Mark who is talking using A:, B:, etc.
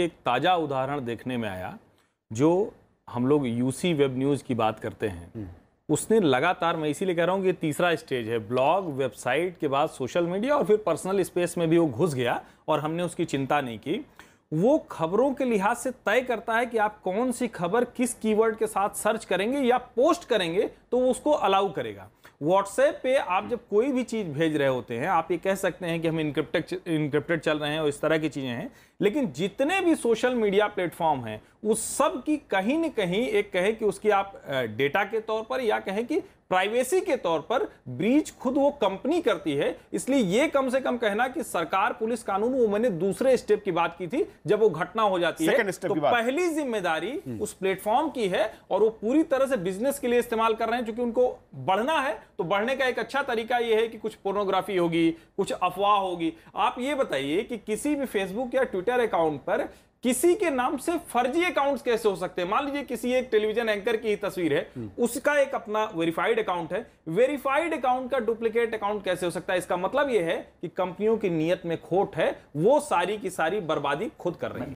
A: एक ताज़ा उदाहरण देखने में आया जो हम लोग यूसी वेब न्यूज़ की बात करते हैं हम्म। उसने लगातार मैं इसीलिए कह रहा हूँ कि तीसरा स्टेज है ब्लॉग वेबसाइट के बाद सोशल मीडिया और फिर पर्सनल स्पेस में भी वो घुस गया और हमने उसकी चिंता नहीं की वो खबरों के लिहाज से तय करता है कि आप कौन सी खबर किस कीवर्ड के साथ सर्च करेंगे या पोस्ट करेंगे तो वो उसको अलाउ करेगा व्हाट्सएप पे आप जब कोई भी चीज़ भेज रहे होते हैं आप ये कह सकते हैं कि हम इनक्रिप्टेड इनक्रिप्टेड चल रहे हैं और इस तरह की चीज़ें हैं लेकिन जितने भी सोशल मीडिया प्लेटफॉर्म हैं उस सब की कहीं न कहीं एक कहे कि उसकी आप डेटा के तौर पर या कहें कि प्राइवेसी के तौर पर ब्रीच खुद वो कंपनी करती है इसलिए ये कम से कम कहना कि सरकार पुलिस कानून वो मैंने दूसरे स्टेप की बात की थी जब वो घटना हो जाती है तो पहली जिम्मेदारी हम्म। उस प्लेटफॉर्म की है और वो पूरी तरह से बिजनेस के लिए इस्तेमाल कर रहे हैं क्योंकि उनको बढ़ना है तो बढ़ने का एक अच्छा तरीका यह है कि कुछ पोर्नोग्राफी होगी कुछ अफवाह होगी आप ये बताइए कि किसी भी फेसबुक या ट्विटर अकाउंट पर किसी के नाम से फर्जी अकाउंट्स कैसे हो सकते हैं मान लीजिए किसी एक टेलीविजन एंकर की तस्वीर है हम्म। उसका एक अपना वेरीफाइड अकाउंट है वेरीफाइड अकाउंट का डुप्लीकेट अकाउंट कैसे हो सकता है इसका मतलब यह है कि कंपनियों की नीयत में खोट है वो सारी की सारी बर्बादी खुद कर रही है